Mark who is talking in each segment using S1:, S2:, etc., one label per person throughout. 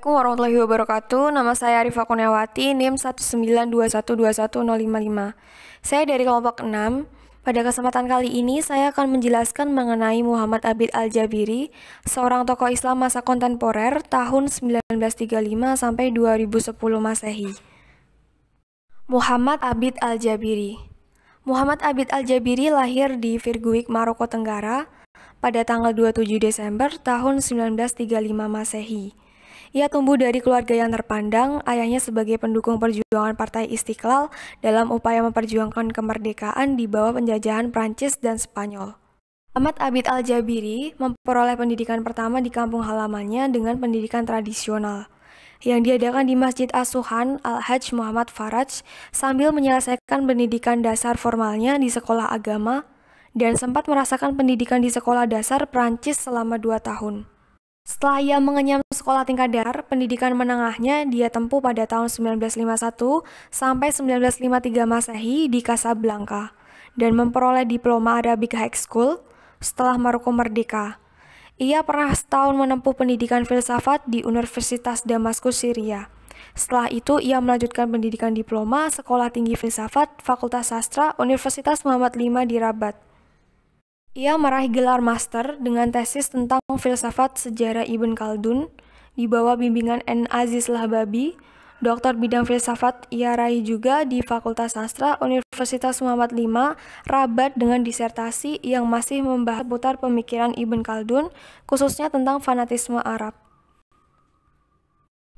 S1: Assalamualaikum warahmatullahi wabarakatuh. Nama saya Arifah Kurniawati, NIM 192121055. Saya dari kelompok 6. Pada kesempatan kali ini saya akan menjelaskan mengenai Muhammad Abid Al-Jabiri, seorang tokoh Islam masa kontemporer tahun 1935 sampai 2010 Masehi. Muhammad Abid Al-Jabiri Muhammad Abid Al-Jabiri lahir di Virguik, Maroko Tenggara pada tanggal 27 Desember tahun 1935 Masehi ia tumbuh dari keluarga yang terpandang, ayahnya sebagai pendukung perjuangan Partai Istiqlal dalam upaya memperjuangkan kemerdekaan di bawah penjajahan Prancis dan Spanyol. Ahmad Abid Al-Jabiri memperoleh pendidikan pertama di kampung halamannya dengan pendidikan tradisional yang diadakan di Masjid Asuhan Al-Hajj Muhammad Faraj sambil menyelesaikan pendidikan dasar formalnya di sekolah agama dan sempat merasakan pendidikan di sekolah dasar Prancis selama dua tahun. Setelah ia mengenyam sekolah tingkat dasar, pendidikan menengahnya dia tempuh pada tahun 1951 sampai 1953 Masehi di Casablanca dan memperoleh diploma Arabic High School setelah Maroko merdeka. Ia pernah setahun menempuh pendidikan filsafat di Universitas Damaskus, Syria. Setelah itu, ia melanjutkan pendidikan diploma Sekolah Tinggi Filsafat Fakultas Sastra Universitas Muhammad V di Rabat. Ia meraih gelar master dengan tesis tentang filsafat sejarah Ibn Khaldun di bawah bimbingan N. Aziz Lahbabi. Doktor bidang filsafat ia raih juga di Fakultas Sastra Universitas Muhammad V, Rabat dengan disertasi yang masih membahas putar pemikiran Ibn Khaldun, khususnya tentang fanatisme Arab.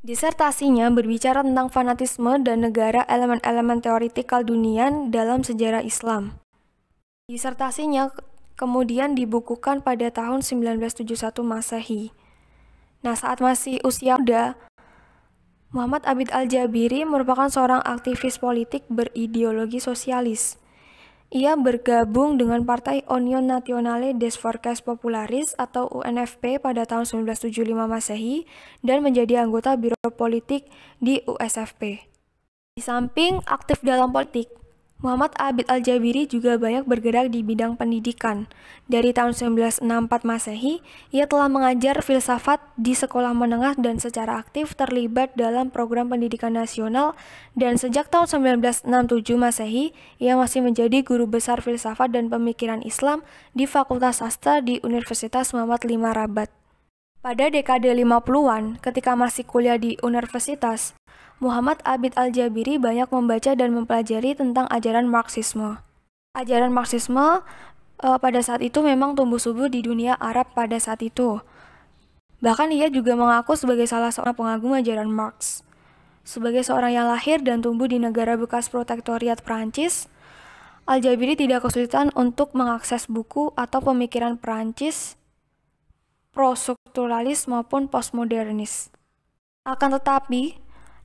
S1: Disertasinya berbicara tentang fanatisme dan negara elemen-elemen teoritik Khaldunian dalam sejarah Islam. Disertasinya kemudian dibukukan pada tahun 1971 Masehi. Nah, saat masih usia muda, Muhammad Abid Al-Jabiri merupakan seorang aktivis politik berideologi sosialis. Ia bergabung dengan Partai Union Nationale des Forces Popularis atau UNFP pada tahun 1975 Masehi dan menjadi anggota Biro Politik di USFP. Di samping aktif dalam politik, Muhammad Abid Al-Jabiri juga banyak bergerak di bidang pendidikan. Dari tahun 1964 Masehi, ia telah mengajar filsafat di sekolah menengah dan secara aktif terlibat dalam program pendidikan nasional dan sejak tahun 1967 Masehi, ia masih menjadi guru besar filsafat dan pemikiran Islam di Fakultas Sastra di Universitas Muhammad V Rabat. Pada dekade 50-an, ketika masih kuliah di universitas, Muhammad Abid Al-Jabiri banyak membaca dan mempelajari tentang ajaran Marxisme. Ajaran Marxisme eh, pada saat itu memang tumbuh subur di dunia Arab pada saat itu. Bahkan ia juga mengaku sebagai salah seorang pengagum ajaran Marx. Sebagai seorang yang lahir dan tumbuh di negara bekas protektoriat Perancis, Al-Jabiri tidak kesulitan untuk mengakses buku atau pemikiran Perancis prostrukturalis maupun postmodernis. Akan tetapi,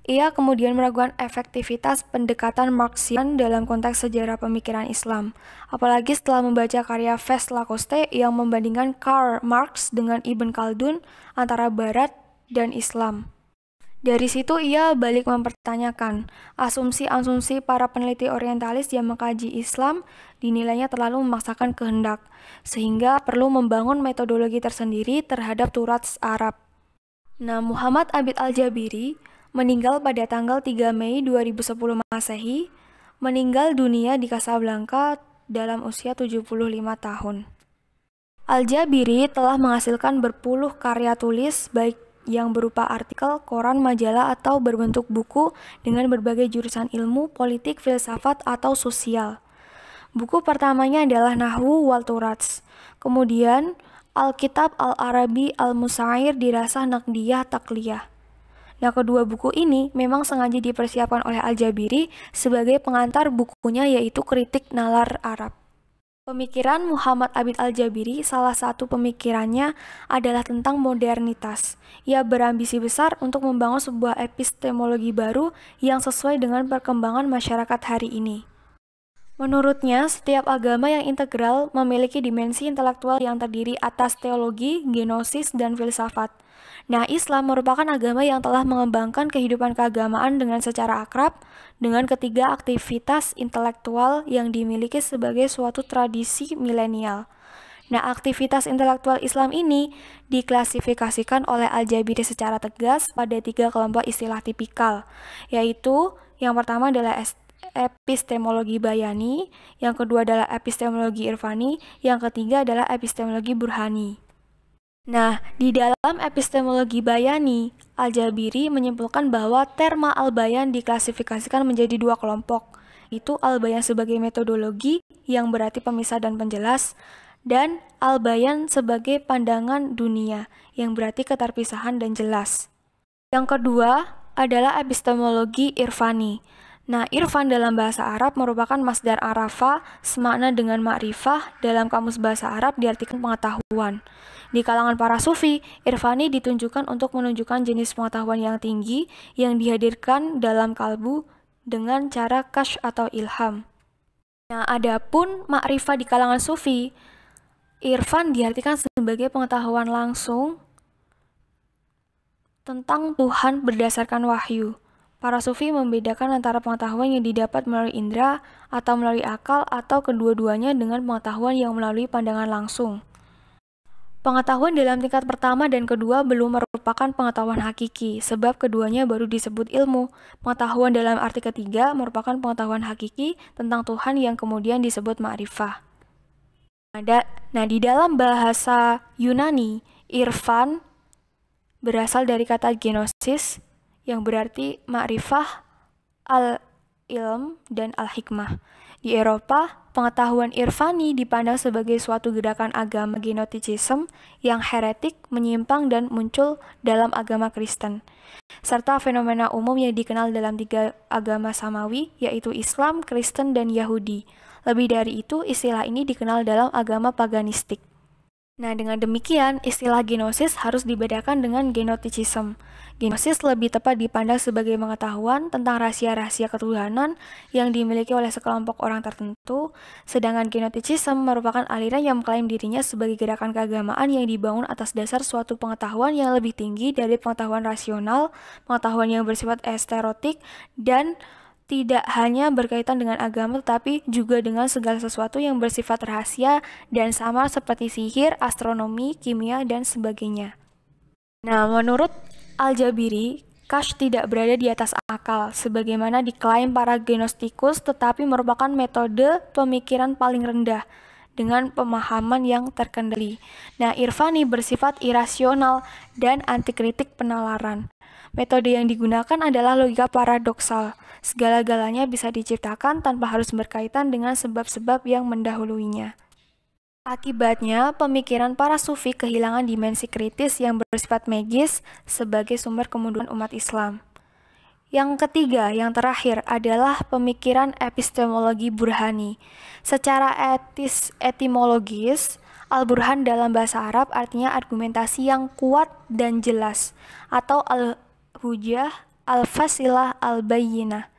S1: ia kemudian meragukan efektivitas pendekatan Marxian dalam konteks sejarah pemikiran Islam, apalagi setelah membaca karya Ves Lacoste yang membandingkan Karl Marx dengan Ibn Khaldun antara Barat dan Islam. Dari situ ia balik mempertanyakan asumsi-asumsi para peneliti orientalis yang mengkaji Islam dinilainya terlalu memaksakan kehendak, sehingga perlu membangun metodologi tersendiri terhadap turat Arab. Nah, Muhammad Abid Al-Jabiri meninggal pada tanggal 3 Mei 2010 Masehi, meninggal dunia di Casablanca dalam usia 75 tahun. Al-Jabiri telah menghasilkan berpuluh karya tulis baik yang berupa artikel, koran, majalah, atau berbentuk buku dengan berbagai jurusan ilmu, politik, filsafat, atau sosial. Buku pertamanya adalah Nahwu Walturats. Kemudian, Alkitab Al-Arabi Al-Musair dirasa Nakdiyah Takliyah. Nah, kedua buku ini memang sengaja dipersiapkan oleh Al-Jabiri sebagai pengantar bukunya yaitu Kritik Nalar Arab. Pemikiran Muhammad Abid Al-Jabiri, salah satu pemikirannya adalah tentang modernitas. Ia berambisi besar untuk membangun sebuah epistemologi baru yang sesuai dengan perkembangan masyarakat hari ini. Menurutnya, setiap agama yang integral memiliki dimensi intelektual yang terdiri atas teologi, genosis, dan filsafat. Nah, Islam merupakan agama yang telah mengembangkan kehidupan keagamaan dengan secara akrab dengan ketiga aktivitas intelektual yang dimiliki sebagai suatu tradisi milenial. Nah, aktivitas intelektual Islam ini diklasifikasikan oleh Al-Jabiri secara tegas pada tiga kelompok istilah tipikal, yaitu yang pertama adalah epistemologi bayani, yang kedua adalah epistemologi irfani, yang ketiga adalah epistemologi burhani. Nah, di dalam epistemologi bayani, Al-Jabiri menyimpulkan bahwa terma Al-Bayan diklasifikasikan menjadi dua kelompok, itu Al-Bayan sebagai metodologi yang berarti pemisah dan penjelas, dan Al-Bayan sebagai pandangan dunia yang berarti keterpisahan dan jelas. Yang kedua adalah epistemologi irfani, Nah, irfan dalam bahasa Arab merupakan masdar arafa semakna dengan ma'rifah dalam kamus bahasa Arab diartikan pengetahuan. Di kalangan para sufi, irfani ditunjukkan untuk menunjukkan jenis pengetahuan yang tinggi yang dihadirkan dalam kalbu dengan cara kash atau ilham. Nah, adapun ma'rifah di kalangan sufi, irfan diartikan sebagai pengetahuan langsung tentang Tuhan berdasarkan wahyu. Para sufi membedakan antara pengetahuan yang didapat melalui indera atau melalui akal atau kedua-duanya dengan pengetahuan yang melalui pandangan langsung. Pengetahuan dalam tingkat pertama dan kedua belum merupakan pengetahuan hakiki, sebab keduanya baru disebut ilmu. Pengetahuan dalam arti ketiga merupakan pengetahuan hakiki tentang Tuhan yang kemudian disebut ma'rifah. Nah, di dalam bahasa Yunani, irfan berasal dari kata genosis, yang berarti ma'rifah, al-ilm, dan al-hikmah. Di Eropa, pengetahuan irfani dipandang sebagai suatu gerakan agama genoticism yang heretik, menyimpang, dan muncul dalam agama Kristen. Serta fenomena umum yang dikenal dalam tiga agama samawi, yaitu Islam, Kristen, dan Yahudi. Lebih dari itu, istilah ini dikenal dalam agama paganistik. Nah, dengan demikian, istilah genosis harus dibedakan dengan genoticism. Genosis lebih tepat dipandang sebagai pengetahuan tentang rahasia-rahasia ketuhanan yang dimiliki oleh sekelompok orang tertentu, sedangkan genoticism merupakan aliran yang mengklaim dirinya sebagai gerakan keagamaan yang dibangun atas dasar suatu pengetahuan yang lebih tinggi dari pengetahuan rasional, pengetahuan yang bersifat esterotik, dan tidak hanya berkaitan dengan agama tetapi juga dengan segala sesuatu yang bersifat rahasia dan samar seperti sihir, astronomi, kimia, dan sebagainya. Nah, menurut Al-Jabiri, Kash tidak berada di atas akal, sebagaimana diklaim para genostikus, tetapi merupakan metode pemikiran paling rendah dengan pemahaman yang terkendali. Nah, Irfani bersifat irasional dan antikritik penalaran. Metode yang digunakan adalah logika paradoksal. Segala-galanya bisa diciptakan tanpa harus berkaitan dengan sebab-sebab yang mendahuluinya. Akibatnya, pemikiran para sufi kehilangan dimensi kritis yang bersifat magis sebagai sumber kemunduran umat Islam. Yang ketiga, yang terakhir adalah pemikiran epistemologi burhani. Secara etis etimologis, Al-Burhan dalam bahasa Arab artinya argumentasi yang kuat dan jelas atau al hujah al-fasilah al-bayyinah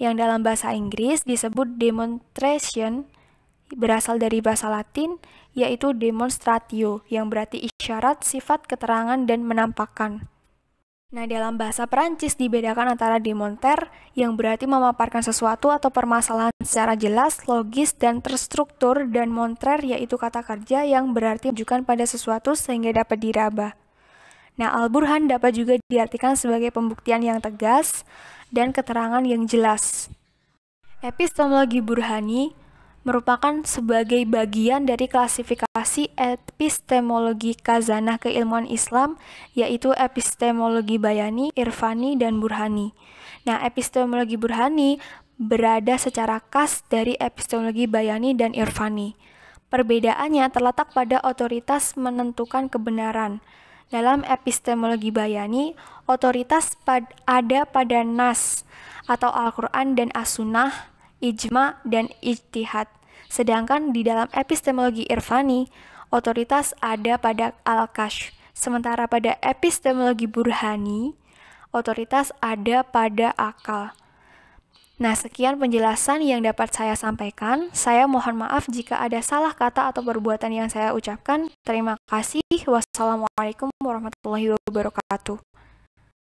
S1: yang dalam bahasa Inggris disebut demonstration berasal dari bahasa Latin yaitu demonstratio yang berarti isyarat, sifat, keterangan, dan menampakkan. Nah, dalam bahasa Perancis dibedakan antara demonter yang berarti memaparkan sesuatu atau permasalahan secara jelas, logis, dan terstruktur, dan montrer yaitu kata kerja yang berarti menunjukkan pada sesuatu sehingga dapat diraba. Nah, Al-Burhan dapat juga diartikan sebagai pembuktian yang tegas dan keterangan yang jelas. Epistemologi burhani merupakan sebagai bagian dari klasifikasi epistemologi kazanah keilmuan Islam, yaitu epistemologi bayani, irfani, dan burhani. Nah, epistemologi burhani berada secara khas dari epistemologi bayani dan irfani. Perbedaannya terletak pada otoritas menentukan kebenaran, dalam epistemologi bayani, otoritas pad ada pada nas atau Al-Quran dan As-Sunnah, Ijma, dan Ijtihad. Sedangkan di dalam epistemologi irfani, otoritas ada pada Al-Kash. Sementara pada epistemologi burhani, otoritas ada pada akal. Nah, sekian penjelasan yang dapat saya sampaikan. Saya mohon maaf jika ada salah kata atau perbuatan yang saya ucapkan. Terima kasih. Wassalamualaikum warahmatullahi wabarakatuh.